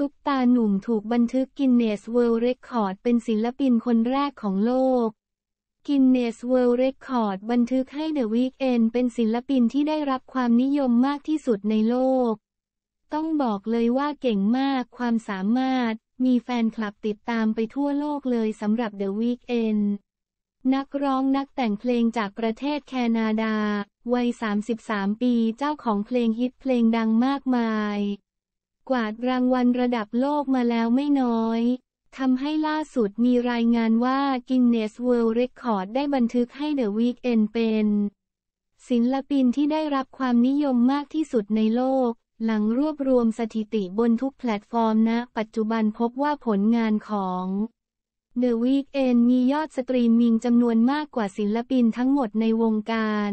ซุปตาหนุ่มถูกบันทึกกินเนสเวิลด์เรคคอร์ดเป็นศิลปินคนแรกของโลกกินเนสเวิลด์เรคคอร์ดบันทึกให้เดอะวีคเอนเป็นศิลปินที่ได้รับความนิยมมากที่สุดในโลก ต้องบอกเลยว่าเก่งมากความสามารถ มีแฟนคลับติดตามไปทั่วโลกเลยสำหรับเดอะวีคเอนนักร้องนักแต่งเพลงจากประเทศแคนาดา วัย 33 ปีเจ้าของเพลงฮิตเพลงดังมากมายกวาดรางวัลระดับโลกมาแล้วไม่น้อย ทำให้ล่าสุดมีรายงานว่า Guinness World Record ได้บันทึกให้ The Weeknd เป็น ศิลปินที่ได้รับความนิยมมากที่สุดในโลก หลังรวบรวมสถิติบนทุกแพลตฟอร์มณนะ ปัจจุบันพบว่าผลงานของ The Weeknd มียอดสตรีมมิ่งจำนวนมากกว่าศิลปินทั้งหมดในวงการ